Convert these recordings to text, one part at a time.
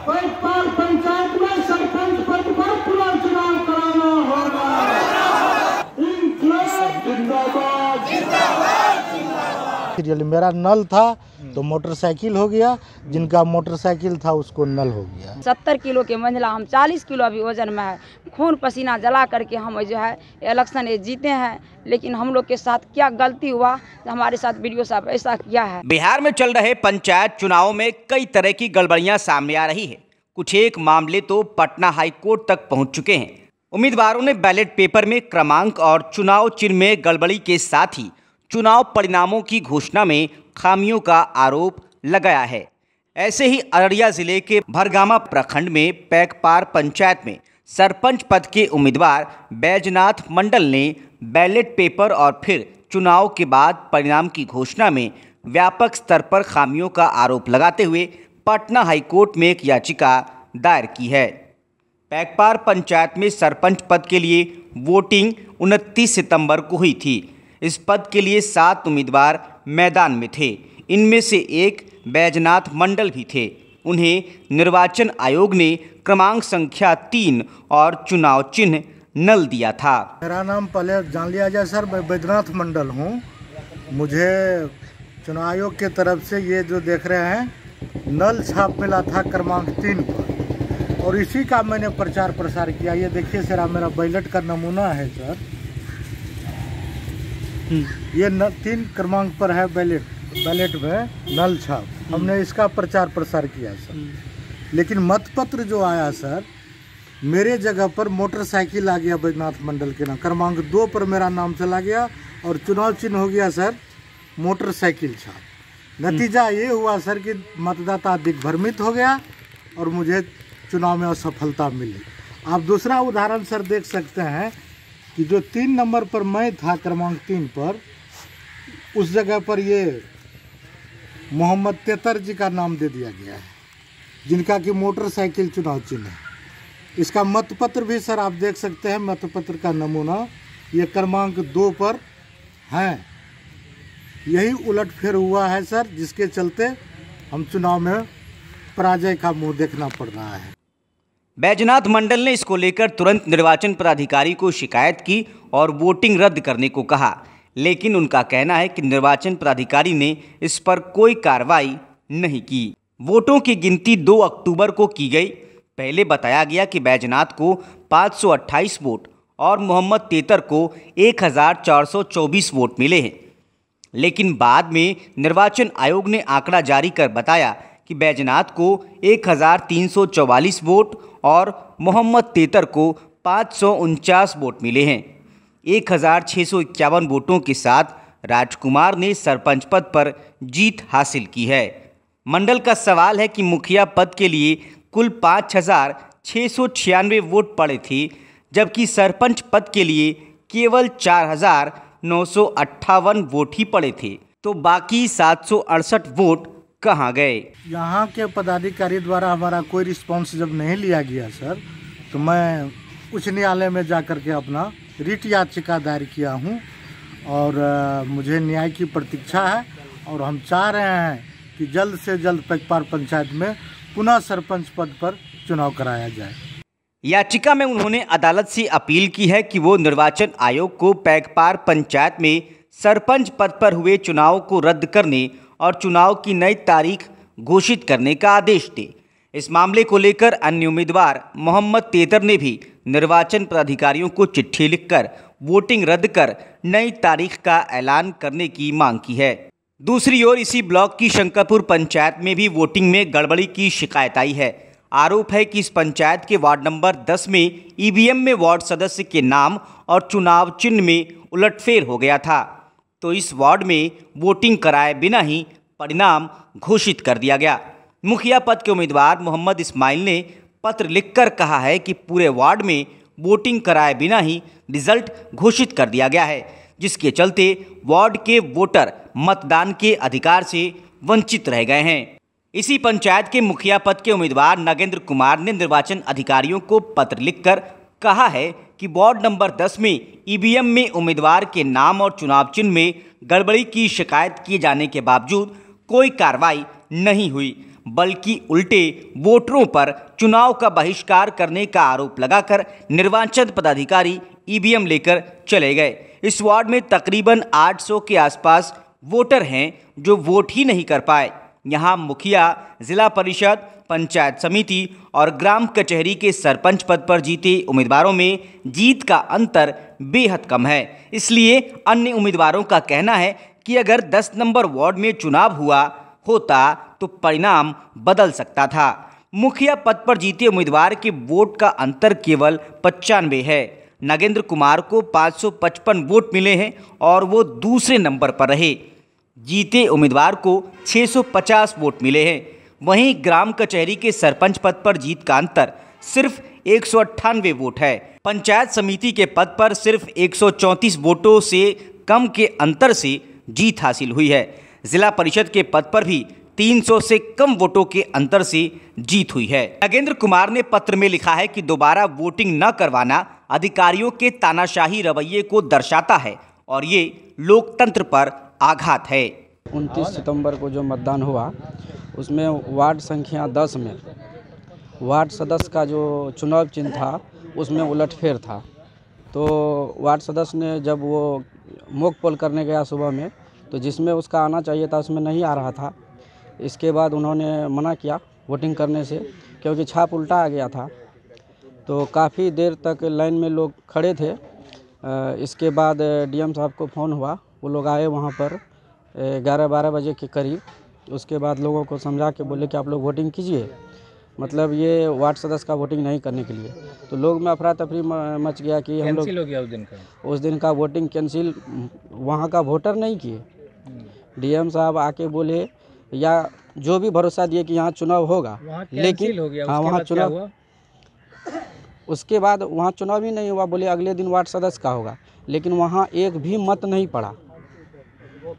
पंचायत के मेरा नल था हम्म। तो मोटरसाइकिल हो गया जिनका मोटरसाइकिल था उसको नल हो गया सत्तर किलो के महिला हम चालीस किलो अभी वजन में है खून पसीना जला करके हम जो है इलेक्शन ये जीते हैं लेकिन हम लोग के साथ क्या गलती हुआ हमारे साथ वीडियो साहब ऐसा किया है बिहार में चल रहे पंचायत चुनाव में कई तरह की गड़बड़ियाँ सामने आ रही है कुछ एक मामले तो पटना हाईकोर्ट तक पहुंच चुके हैं उम्मीदवारों ने बैलेट पेपर में क्रमांक और चुनाव चिन्ह में गड़बड़ी के साथ ही चुनाव परिणामों की घोषणा में खामियों का आरोप लगाया है ऐसे ही अररिया जिले के भरगामा प्रखंड में पैकपार पंचायत में सरपंच पद के उम्मीदवार बैजनाथ मंडल ने बैलेट पेपर और फिर चुनाव के बाद परिणाम की घोषणा में व्यापक स्तर पर खामियों का आरोप लगाते हुए पटना हाईकोर्ट में एक याचिका दायर की है पैकपार पंचायत में सरपंच पद के लिए वोटिंग 29 सितंबर को हुई थी इस पद के लिए सात उम्मीदवार मैदान में थे इनमें से एक बैजनाथ मंडल भी थे उन्हें निर्वाचन आयोग ने क्रमांक संख्या तीन और चुनाव चिन्ह नल दिया था मेरा नाम पहले जान लिया जाए सर मैं बैजनाथ मंडल हूँ मुझे चुनाव आयोग के तरफ से ये जो देख रहे हैं नल छाप मिला था क्रमांक तीन पर और इसी का मैंने प्रचार प्रसार किया ये देखिए सर मेरा बैलेट का नमूना है सर ये न, तीन क्रमांक पर है बैलेट बैलेट में नल छाप हमने इसका प्रचार प्रसार किया सर हम्म। लेकिन मतपत्र जो आया सर मेरे जगह पर मोटरसाइकिल आ गया बैजनाथ मंडल के नाम क्रमांक दो पर मेरा नाम चला गया और चुनाव चिन्ह हो गया सर मोटरसाइकिल छाप हम्म। नतीजा ये हुआ सर कि मतदाता दिग्भ्रमित हो गया और मुझे चुनाव में असफलता मिली आप दूसरा उदाहरण सर देख सकते हैं कि जो तीन नंबर पर मैं था क्रमांक तीन पर उस जगह पर ये मोहम्मद तेतर जी का नाम दे दिया गया है जिनका कि मोटरसाइकिल चुनाव चिन्ह है इसका मतपत्र भी सर आप देख सकते हैं मतपत्र का नमूना ये क्रमांक दो पर हैं यही उलट फिर हुआ है सर जिसके चलते हम चुनाव में पराजय का मुंह देखना पड़ रहा है बैजनाथ मंडल ने इसको लेकर तुरंत निर्वाचन पदाधिकारी को शिकायत की और वोटिंग रद्द करने को कहा लेकिन उनका कहना है कि निर्वाचन पदाधिकारी ने इस पर कोई कार्रवाई नहीं की वोटों की गिनती 2 अक्टूबर को की गई पहले बताया गया कि बैजनाथ को 528 वोट और मोहम्मद तेतर को 1424 वोट मिले हैं लेकिन बाद में निर्वाचन आयोग ने आंकड़ा जारी कर बताया कि बैजनाथ को 1344 वोट और मोहम्मद तेतर को पाँच वोट मिले हैं एक वोटों के साथ राजकुमार ने सरपंच पद पर जीत हासिल की है मंडल का सवाल है कि मुखिया पद के लिए कुल पाँच हज़ार छः सौ छियानवे वोट पड़े थे जबकि सरपंच पद के लिए केवल चार हज़ार नौ सौ अट्ठावन वोट ही पड़े थे तो बाकी सात सौ अड़सठ वोट कहाँ गए यहाँ के पदाधिकारी द्वारा हमारा कोई रिस्पॉन्स जब नहीं लिया गया सर तो मैं उच्च न्यायालय में जा कर के अपना रिट याचिका दायर किया हूँ और मुझे न्याय की प्रतीक्षा है और हम चाह रहे हैं कि जल्द से जल्द पेकपार पंचायत में पुनः सरपंच पद पर चुनाव कराया जाए याचिका में उन्होंने अदालत से अपील की है कि वो निर्वाचन आयोग को पैकपार पंचायत में सरपंच पद पर हुए चुनाव को रद्द करने और चुनाव की नई तारीख घोषित करने का आदेश दे इस मामले को लेकर अन्य उम्मीदवार मोहम्मद तेतर ने भी निर्वाचन पदाधिकारियों को चिट्ठी लिखकर वोटिंग रद्द कर नई तारीख का ऐलान करने की मांग की है दूसरी ओर इसी ब्लॉक की शंकरपुर पंचायत में भी वोटिंग में गड़बड़ी की शिकायत आई है आरोप है कि इस पंचायत के वार्ड नंबर 10 में ईवीएम में वार्ड सदस्य के नाम और चुनाव चिन्ह में उलटफेर हो गया था तो इस वार्ड में वोटिंग कराए बिना ही परिणाम घोषित कर दिया गया मुखिया पद के उम्मीदवार मोहम्मद इस्माइल ने पत्र लिखकर कहा है कि पूरे वार्ड में वोटिंग कराए बिना ही रिजल्ट घोषित कर दिया गया है जिसके चलते वार्ड के वोटर मतदान के अधिकार से वंचित रह गए हैं इसी पंचायत के मुखिया पद के उम्मीदवार नगेंद्र कुमार ने निर्वाचन अधिकारियों को पत्र लिखकर कहा है कि वार्ड नंबर दस में ईवीएम में उम्मीदवार के नाम और चुनाव चिन्ह में गड़बड़ी की शिकायत किए जाने के बावजूद कोई कार्रवाई नहीं हुई बल्कि उल्टे वोटरों पर चुनाव का बहिष्कार करने का आरोप लगाकर निर्वाचन पदाधिकारी ईवीएम लेकर चले गए इस वार्ड में तकरीबन 800 के आसपास वोटर हैं जो वोट ही नहीं कर पाए यहाँ मुखिया जिला परिषद पंचायत समिति और ग्राम कचहरी के सरपंच पद पर जीते उम्मीदवारों में जीत का अंतर बेहद कम है इसलिए अन्य उम्मीदवारों का कहना है कि अगर 10 नंबर वार्ड में चुनाव हुआ होता तो परिणाम बदल सकता था मुखिया पद पर जीते उम्मीदवार के वोट का अंतर केवल पचानवे है नगेंद्र कुमार को 555 वोट मिले हैं और वो दूसरे नंबर पर रहे जीते उम्मीदवार को 650 वोट मिले हैं वहीं ग्राम कचहरी के सरपंच पद पर जीत का अंतर सिर्फ एक वोट है पंचायत समिति के पद पर सिर्फ एक वोटों से कम के अंतर से जीत हासिल हुई है जिला परिषद के पद पर भी 300 से कम वोटों के अंतर से जीत हुई है नगेंद्र कुमार ने पत्र में लिखा है कि दोबारा वोटिंग न करवाना अधिकारियों के तानाशाही रवैये को दर्शाता है और ये लोकतंत्र पर आघात है 29 सितंबर को जो मतदान हुआ उसमें वार्ड संख्या दस में वार्ड सदस्य का जो चुनाव चिन्ह था उसमें उलटफेर था तो वार्ड सदस्य ने जब वो मोक पोल करने गया सुबह में तो जिसमें उसका आना चाहिए था उसमें नहीं आ रहा था इसके बाद उन्होंने मना किया वोटिंग करने से क्योंकि छाप उल्टा आ गया था तो काफ़ी देर तक लाइन में लोग खड़े थे इसके बाद डीएम साहब को फ़ोन हुआ वो लोग आए वहाँ पर ग्यारह बारह बजे के करीब उसके बाद लोगों को समझा के बोले कि आप लोग वोटिंग कीजिए मतलब ये वार्ड सदस्य का वोटिंग नहीं करने के लिए तो लोग में अफरा तफरी मच गया कि हम लोग हो गया उस दिन का उस दिन का वोटिंग कैंसिल वहाँ का वोटर नहीं किए डीएम साहब आके बोले या जो भी भरोसा दिए कि यहाँ चुनाव होगा लेकिन हो गया, हाँ वहाँ चुनाव उसके बाद वहाँ चुनाव ही नहीं हुआ बोले अगले दिन वार्ड सदस्य का होगा लेकिन वहाँ एक भी मत नहीं पड़ा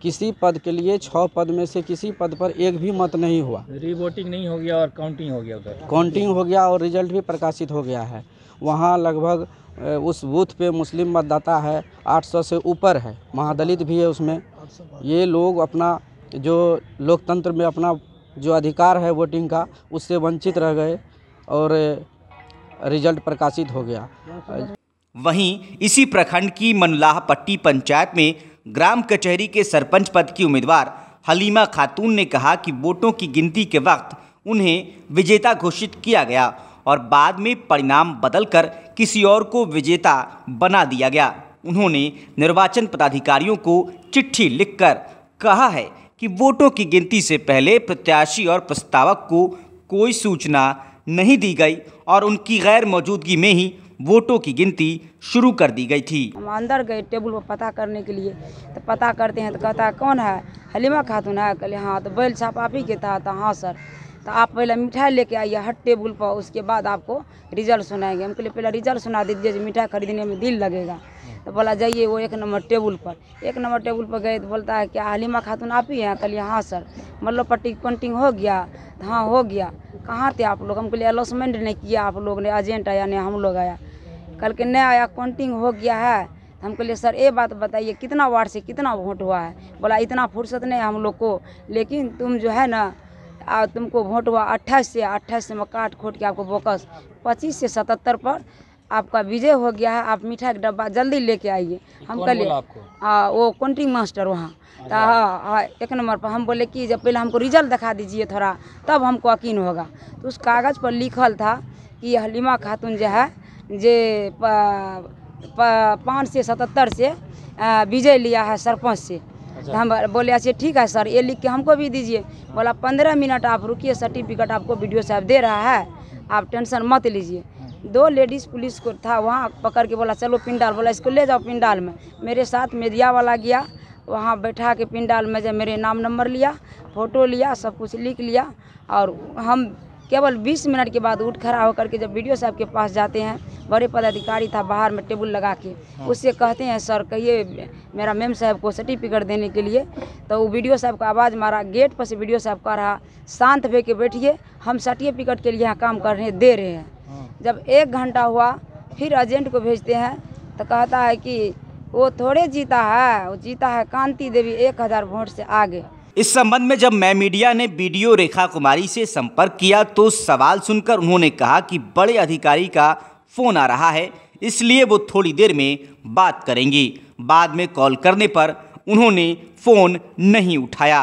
किसी पद के लिए छः पद में से किसी पद पर एक भी मत नहीं हुआ रिवोटिंग नहीं हो गया और काउंटिंग हो गया उधर काउंटिंग हो गया और रिजल्ट भी प्रकाशित हो गया है वहाँ लगभग उस बूथ पे मुस्लिम मतदाता है 800 से ऊपर है महादलित भी है उसमें ये लोग अपना जो लोकतंत्र में अपना जो अधिकार है वोटिंग का उससे वंचित रह गए और रिजल्ट प्रकाशित हो गया वहीं इसी प्रखंड की मनलाह पट्टी पंचायत में ग्राम कचहरी के सरपंच पद की उम्मीदवार हलीमा खातून ने कहा कि वोटों की गिनती के वक्त उन्हें विजेता घोषित किया गया और बाद में परिणाम बदलकर किसी और को विजेता बना दिया गया उन्होंने निर्वाचन पदाधिकारियों को चिट्ठी लिखकर कहा है कि वोटों की गिनती से पहले प्रत्याशी और प्रस्तावक को कोई सूचना नहीं दी गई और उनकी गैर मौजूदगी में ही वोटों की गिनती शुरू कर दी गई थी हम अंदर गए टेबल पर पता करने के लिए तो पता करते हैं तो कहता है कौन है हलीमा खातून है कहे हाँ तो बैल छाप आप ही के था तो हाँ सर तो आप पहले मिठाई लेके आइए हर टेबल पर उसके बाद आपको रिजल्ट सुनाएंगे हम कहे पहले रिजल्ट सुना दीजिए जो मिठाई खरीदने में दिल लगेगा तो बोला जाइए वो एक नंबर टेबल पर एक नंबर टेबल पर गए तो बोलता है क्या हलीमा खातून आप ही हैं कहिए हाँ सर मतलब पट्टी पेंटिंग हो गया तो हाँ हो गया कहाँ थे आप लोग हम कहे अलाउंसमेंट नहीं किया आप लोग ने एजेंट आया नहीं हम लोग आया कल के नहीं आया काउंटिंग हो गया है तो हम कहिए सर ये बात बताइए कितना वार्ड से कितना वोट हुआ है बोला इतना फुर्सत नहीं हम लोग को लेकिन तुम जो है ना तुमको वोट हुआ अट्ठाईस से अट्ठाईस से मैं काट खोट के आपको बोकस पच्चीस से सतहत्तर पर आपका विजय हो गया है आप मिठाई का डब्बा जल्दी लेके आइए हम कल वो काउंटिंग मास्टर वहाँ अच्छा। तो हाँ, हाँ एक नंबर पर हम बोले कि जब पहले हमको रिजल्ट दिखा दीजिए थोड़ा तब हमको यकीन होगा तो उस कागज़ पर लिखल था कि हलीमा खातून जो है जे पाँच से सतहत्तर से विजय लिया है सरपंच से अच्छा। तो हम बोले अच्छे ठीक है सर ये लिख के हमको भी दीजिए बोला पंद्रह मिनट आप रुकिए सर्टिफिकेट आपको वीडियो साहब दे रहा है आप टेंशन मत लीजिए दो लेडीज़ पुलिस को था वहाँ पकड़ के बोला चलो पिंडाल बोला इसको ले जाओ पिंडाल में मेरे साथ मीडिया वाला गया वहाँ बैठा के पिंडाल में जब मेरे नाम नंबर लिया फ़ोटो लिया सब कुछ लिख लिया और हम केवल 20 मिनट के बाद उठ खड़ा होकर के जब वीडियो साहब के पास जाते हैं बड़े पदाधिकारी था बाहर में टेबल लगा के हाँ। उससे कहते हैं सर कहिए मेरा मेम साहब को सर्टिफिकेट देने के लिए तो वो वीडियो साहब का आवाज़ मारा गेट पर से वीडियो साहब कह रहा शांत भे के बैठिए हम सर्टिफिकेट के लिए यहाँ काम कर रहे दे रहे हैं हाँ। जब एक घंटा हुआ फिर एजेंट को भेजते हैं तो कहता है कि वो थोड़े जीता है वो जीता है कांति देवी एक हज़ार वोट से आगे इस संबंध में जब मैं मीडिया ने बीडीओ रेखा कुमारी से संपर्क किया तो सवाल सुनकर उन्होंने कहा कि बड़े अधिकारी का फ़ोन आ रहा है इसलिए वो थोड़ी देर में बात करेंगी बाद में कॉल करने पर उन्होंने फ़ोन नहीं उठाया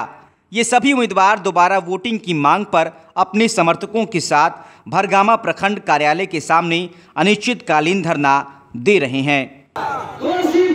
ये सभी उम्मीदवार दोबारा वोटिंग की मांग पर अपने समर्थकों के साथ भरगामा प्रखंड कार्यालय के सामने अनिश्चितकालीन धरना दे रहे हैं